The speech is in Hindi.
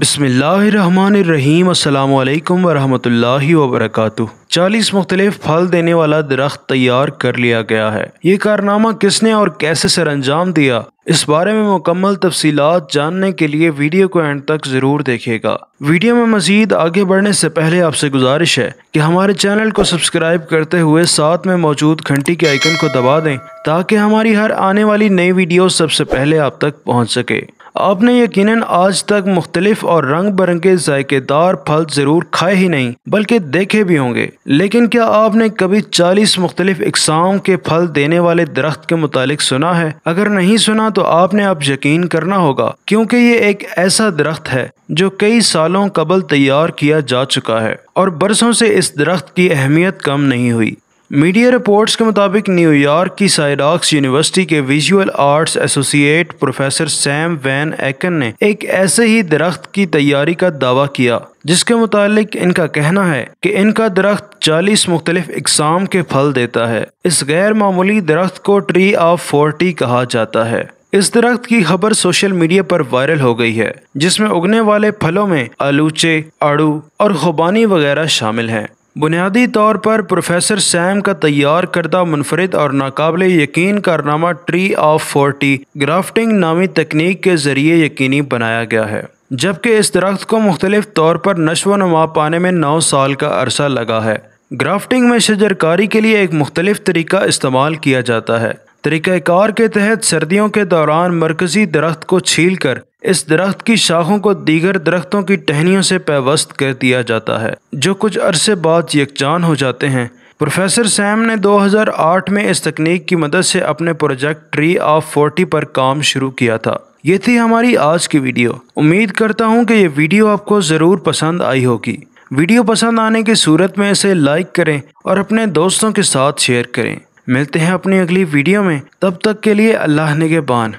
बसमीम् अल्लाम वरहमतुल्लाहि वबरकातु चालीस मुख्तलिफ फल देने वाला दरख्त तैयार कर लिया गया है ये कारनामा किसने और कैसे सर अंजाम दिया इस बारे में मुकम्मल तफसीलात जानने के लिए वीडियो को एंड तक ज़रूर देखेगा वीडियो में मज़ीद आगे बढ़ने से पहले आपसे गुजारिश है कि हमारे चैनल को सब्सक्राइब करते हुए साथ में मौजूद घंटी के आइकन को दबा दें ताकि हमारी हर आने वाली नई वीडियो सबसे पहले आप तक पहुँच सके आपने यकीनन आज तक मुख्तलिफ और रंग बिरंगे जायकेदार फल ज़रूर खाए ही नहीं बल्कि देखे भी होंगे लेकिन क्या आपने कभी चालीस मुख्तलिफ इकसाम के फल देने वाले दरख्त के मुतालिक सुना है अगर नहीं सुना तो आपने अब यकीन करना होगा क्योंकि ये एक ऐसा दरख्त है जो कई सालों कबल तैयार किया जा चुका है और बरसों से इस दरख्त की अहमियत कम नहीं हुई मीडिया रिपोर्ट्स के मुताबिक न्यूयॉर्क की साइडॉक्स यूनिवर्सिटी के visual arts associate professor Sam Van Aken ने एक ऐसे ही दरख्त की तैयारी का दावा किया जिसके मुतालिक इनका कहना है कि इनका दरख्त 40 मुख्तलिफ इकसाम के फल देता है इस गैर मामूली दरख्त को ट्री ऑफ फोर्टी कहा जाता है इस दरख्त की खबर सोशल मीडिया पर वायरल हो गई है जिसमें उगने वाले फलों में आलूचे आड़ू और खुबानी वगैरह शामिल हैं बुनियादी तौर पर प्रोफेसर सैम का तैयार करदा मुनफरद और नाकबिल यकीन कारनामा ट्री ऑफ फोर्टी ग्राफ्टिंग नामी तकनीक के ज़रिए यकीनी बनाया गया है जबकि इस दरख्त को मुख्तलिफ तौर पर नशो नमा पाने में नौ साल का अरसा लगा है ग्राफ्टिंग में शजरकारी के लिए एक मुख्तलिफ तरीका इस्तेमाल किया जाता है तरीक़ार के तहत सर्दियों के दौरान मरकज़ी दरख्त को छील कर इस दरख्त की शाखों को दीगर दरख्तों की टहनियों से पैवस्त कर दिया जाता है जो कुछ अरसे बाद यकजान हो जाते हैं प्रोफेसर सैम ने 2008 में इस तकनीक की मदद से अपने प्रोजेक्ट ट्री ऑफ 40 पर काम शुरू किया था ये थी हमारी आज की वीडियो उम्मीद करता हूँ कि ये वीडियो आपको ज़रूर पसंद आई होगी वीडियो पसंद आने की सूरत में इसे लाइक करें और अपने दोस्तों के साथ शेयर करें मिलते हैं अपनी अगली वीडियो में तब तक के लिए अल्लाह ने के बान